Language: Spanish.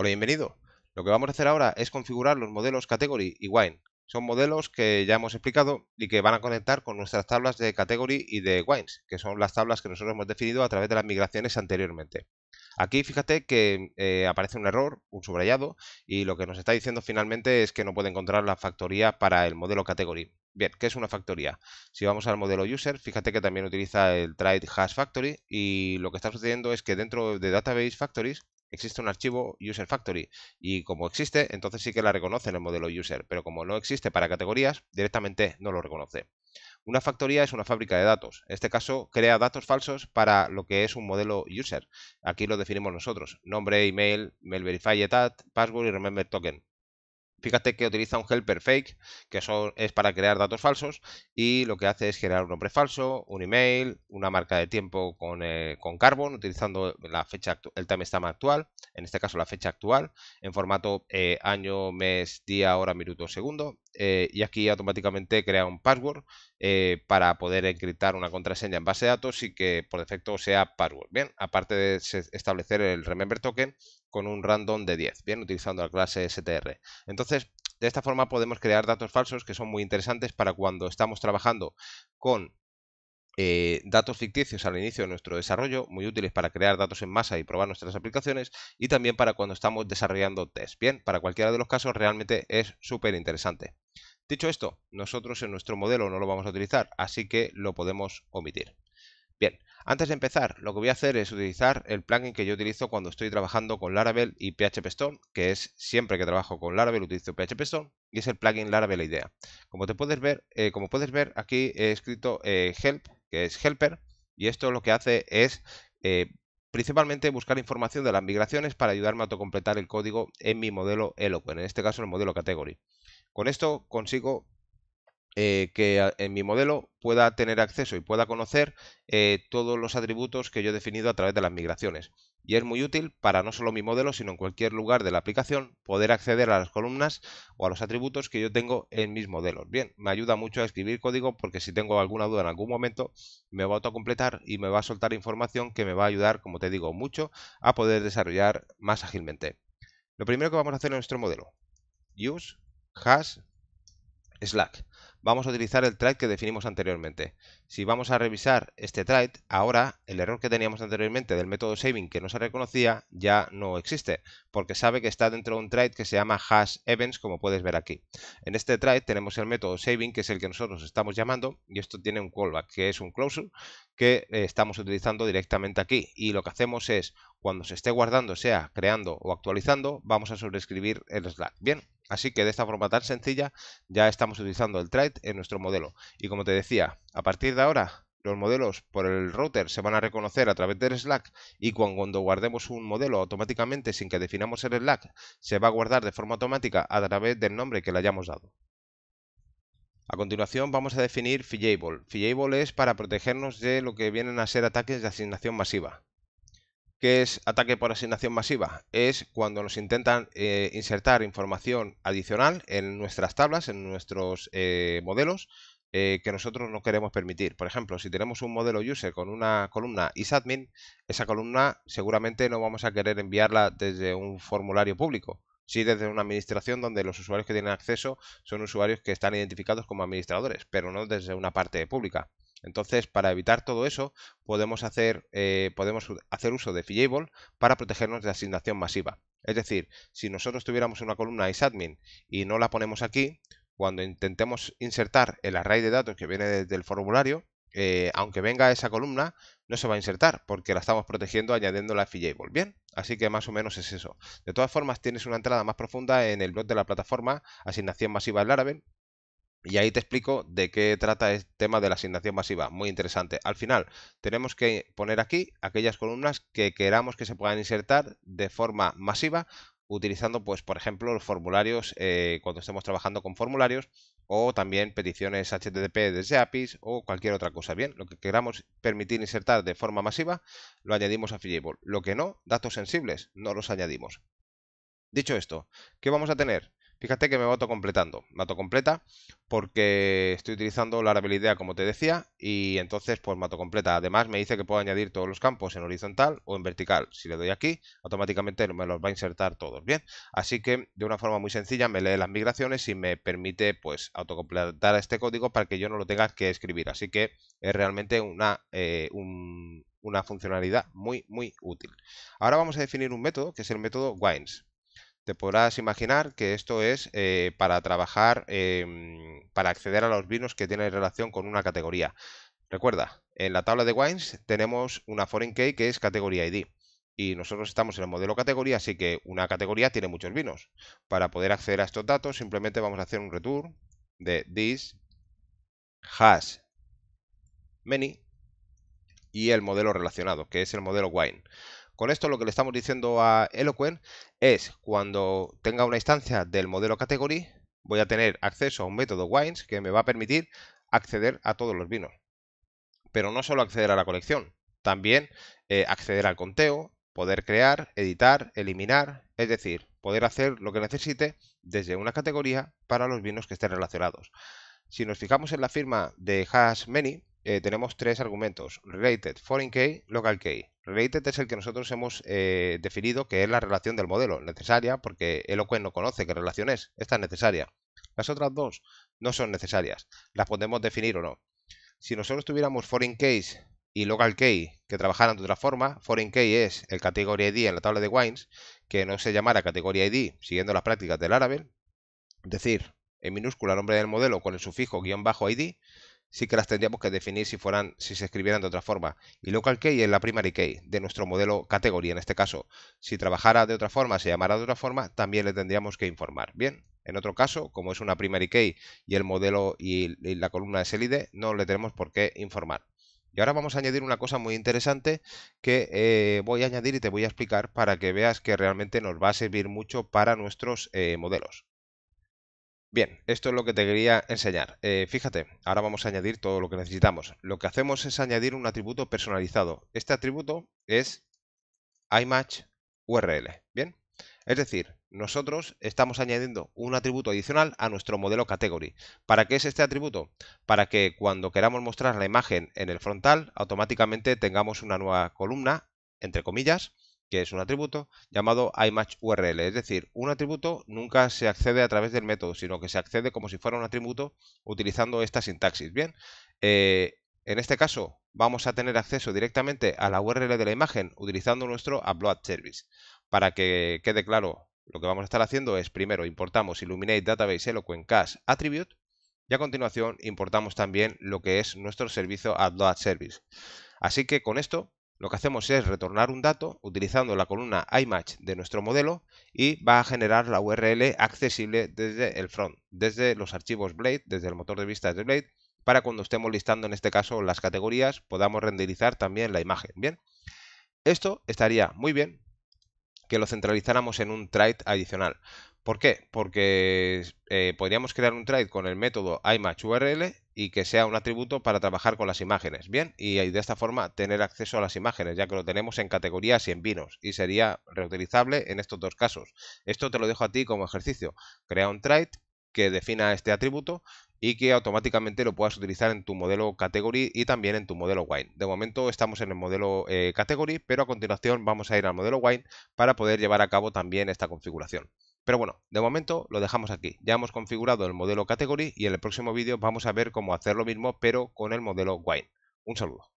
Hola, bienvenido. Lo que vamos a hacer ahora es configurar los modelos Category y Wine. Son modelos que ya hemos explicado y que van a conectar con nuestras tablas de Category y de Wines, que son las tablas que nosotros hemos definido a través de las migraciones anteriormente. Aquí fíjate que eh, aparece un error, un subrayado, y lo que nos está diciendo finalmente es que no puede encontrar la factoría para el modelo Category. Bien, ¿qué es una factoría? Si vamos al modelo user, fíjate que también utiliza el Tried hash factory y lo que está sucediendo es que dentro de database factories existe un archivo user factory y como existe, entonces sí que la reconoce en el modelo user, pero como no existe para categorías, directamente no lo reconoce. Una factoría es una fábrica de datos. En este caso, crea datos falsos para lo que es un modelo user. Aquí lo definimos nosotros. Nombre, email, mail verify, etat, password y remember token. Fíjate que utiliza un helper fake, que es para crear datos falsos, y lo que hace es generar un nombre falso, un email, una marca de tiempo con, eh, Carbon, utilizando la fecha el timestamp actual, en este caso la fecha actual, en formato eh, año, mes, día, hora, minuto, segundo, eh, y aquí automáticamente crea un password para poder encriptar una contraseña en base de datos y que por defecto sea password. Bien, aparte de establecer el remember token, con un random de 10, bien, utilizando la clase str. Entonces, de esta forma podemos crear datos falsos que son muy interesantes para cuando estamos trabajando con eh, datos ficticios al inicio de nuestro desarrollo, muy útiles para crear datos en masa y probar nuestras aplicaciones, y también para cuando estamos desarrollando test. Bien, para cualquiera de los casos realmente es súper interesante. Dicho esto, nosotros en nuestro modelo no lo vamos a utilizar, así que lo podemos omitir. Antes de empezar, lo que voy a hacer es utilizar el plugin que yo utilizo cuando estoy trabajando con Laravel y PHP que es siempre que trabajo con Laravel utilizo PHP y es el plugin Laravel Idea. Como, eh, puedes ver, aquí he escrito eh, help, que es helper, y esto lo que hace es eh, principalmente buscar información de las migraciones para ayudarme a autocompletar el código en mi modelo Eloquent, en este caso el modelo Category. Con esto consigo eh, que en mi modelo pueda tener acceso y pueda conocer eh, todos los atributos que yo he definido a través de las migraciones. Y es muy útil para no solo mi modelo, sino en cualquier lugar de la aplicación, poder acceder a las columnas o a los atributos que yo tengo en mis modelos. Bien, me ayuda mucho a escribir código porque si tengo alguna duda en algún momento, me va a autocompletar y me va a soltar información que me va a ayudar, como te digo, mucho a poder desarrollar más ágilmente. Lo primero que vamos a hacer en nuestro modelo, use hash slack. Vamos a utilizar el trait que definimos anteriormente. Si vamos a revisar este trait, ahora el error que teníamos anteriormente del método saving que no se reconocía ya no existe, porque sabe que está dentro de un trait que se llama hash events, como puedes ver aquí. En este trait tenemos el método saving, que es el que nosotros estamos llamando, y esto tiene un callback, que es un closure, que eh, estamos utilizando directamente aquí. Y lo que hacemos es, cuando se esté guardando, sea creando o actualizando, vamos a sobreescribir el slack. Bien. Así que de esta forma tan sencilla ya estamos utilizando el trade en nuestro modelo. Y como te decía, a partir de ahora los modelos por el router se van a reconocer a través del Slack y cuando guardemos un modelo automáticamente sin que definamos el Slack, se va a guardar de forma automática a través del nombre que le hayamos dado. A continuación vamos a definir Fiable. Fiable es para protegernos de lo que vienen a ser ataques de asignación masiva. ¿Qué es ataque por asignación masiva? Es cuando nos intentan eh, insertar información adicional en nuestras tablas, en nuestros eh, modelos, eh, que nosotros no queremos permitir. Por ejemplo, si tenemos un modelo user con una columna isadmin, esa columna seguramente no vamos a querer enviarla desde un formulario público, sí desde una administración donde los usuarios que tienen acceso son usuarios que están identificados como administradores, pero no desde una parte pública. Entonces, para evitar todo eso, podemos hacer, eh, podemos hacer uso de Fillable para protegernos de asignación masiva. Es decir, si nosotros tuviéramos una columna isadmin y no la ponemos aquí, cuando intentemos insertar el array de datos que viene desde formulario, eh, aunque venga esa columna, no se va a insertar porque la estamos protegiendo añadiendo la fillable. Bien, así que más o menos es eso. De todas formas, tienes una entrada más profunda en el blog de la plataforma Asignación Masiva en Laravel, y ahí te explico de qué trata el tema de la asignación masiva. Muy interesante. Al final, tenemos que poner aquí aquellas columnas que queramos que se puedan insertar de forma masiva utilizando, pues, por ejemplo, los formularios eh, cuando estemos trabajando con formularios o también peticiones HTTP desde APIs o cualquier otra cosa. Bien, lo que queramos permitir insertar de forma masiva lo añadimos a Fillable. Lo que no, datos sensibles, no los añadimos. Dicho esto, ¿qué vamos a tener? Fíjate que me va autocompletando, me completa, porque estoy utilizando la habilidad como te decía y entonces pues me completa. Además me dice que puedo añadir todos los campos en horizontal o en vertical. Si le doy aquí, automáticamente me los va a insertar todos, ¿bien? Así que de una forma muy sencilla me lee las migraciones y me permite pues autocompletar este código para que yo no lo tenga que escribir. Así que es realmente una, eh, una funcionalidad muy, muy útil. Ahora vamos a definir un método que es el método Wines. Te podrás imaginar que esto es eh, para trabajar, em, para acceder a los vinos que tienen relación con una categoría. Recuerda, en la tabla de wines tenemos una foreign key que es categoría ID y nosotros estamos en el modelo categoría, así que una categoría tiene muchos vinos. Para poder acceder a estos datos, simplemente vamos a hacer un return de this has many y el modelo relacionado, que es el modelo wine. Con esto lo que le estamos diciendo a Eloquent es cuando tenga una instancia del modelo category, voy a tener acceso a un método wines que me va a permitir acceder a todos los vinos. Pero no solo acceder a la colección, también eh, acceder al conteo, poder crear, editar, eliminar, es decir, poder hacer lo que necesite desde una categoría para los vinos que estén relacionados. Si nos fijamos en la firma de hash eh, tenemos tres argumentos, related, foreign key, local key. Related es el que nosotros hemos eh, definido que es la relación del modelo, necesaria porque Eloquent no conoce qué relación es, esta es necesaria. Las otras dos no son necesarias, las podemos definir o no. Si nosotros tuviéramos foreign case y local key que trabajaran de otra forma, foreign key es el categoría ID en la tabla de Wines, que no se llamara categoría ID siguiendo las prácticas del árabe, es decir, en minúscula nombre del modelo con el sufijo guión bajo ID, sí que las tendríamos que definir si fueran, si se escribieran de otra forma. Y local key es la primary key de nuestro modelo categoría en este caso. Si trabajara de otra forma, se llamara de otra forma, también le tendríamos que informar. Bien, en otro caso, como es una primary key y el modelo y, la columna es el ID, no le tenemos por qué informar. Y ahora vamos a añadir una cosa muy interesante que eh, voy a añadir y te voy a explicar para que veas que realmente nos va a servir mucho para nuestros eh, modelos. Bien, esto es lo que te quería enseñar. Eh, fíjate, ahora vamos a añadir todo lo que necesitamos. Lo que hacemos es añadir un atributo personalizado. Este atributo es imatch.url. Bien, es decir, nosotros estamos añadiendo un atributo adicional a nuestro modelo category. ¿Para qué es este atributo? Para que cuando queramos mostrar la imagen en el frontal, automáticamente tengamos una nueva columna, entre comillas, que es un atributo llamado iMatchURL. Es decir, un atributo nunca se accede a través del método, sino que se accede como si fuera un atributo utilizando esta sintaxis. Bien, eh, en este caso vamos a tener acceso directamente a la URL de la imagen utilizando nuestro upload service. Para que quede claro, lo que vamos a estar haciendo es primero importamos Illuminate Database Eloquent Cache Attribute y a continuación importamos también lo que es nuestro servicio upload service. Así que con esto lo que hacemos es retornar un dato utilizando la columna iMatch de nuestro modelo y va a generar la URL accesible desde el front, desde los archivos Blade, desde el motor de vista de Blade, para cuando estemos listando en este caso las categorías podamos renderizar también la imagen. Bien, esto estaría muy bien que lo centralizáramos en un trait adicional. ¿Por qué? Porque eh, podríamos crear un trait con el método iMatchURL y que sea un atributo para trabajar con las imágenes. Bien, y de esta forma tener acceso a las imágenes, ya que lo tenemos en categorías y en vinos, y sería reutilizable en estos dos casos. Esto te lo dejo a ti como ejercicio. Crea un trait que defina este atributo y que automáticamente lo puedas utilizar en tu modelo category y también en tu modelo wine. De momento estamos en el modelo eh, category, pero a continuación vamos a ir al modelo wine para poder llevar a cabo también esta configuración. Pero bueno, de momento lo dejamos aquí. Ya hemos configurado el modelo Category y en el próximo vídeo vamos a ver cómo hacer lo mismo pero con el modelo Wine. Un saludo.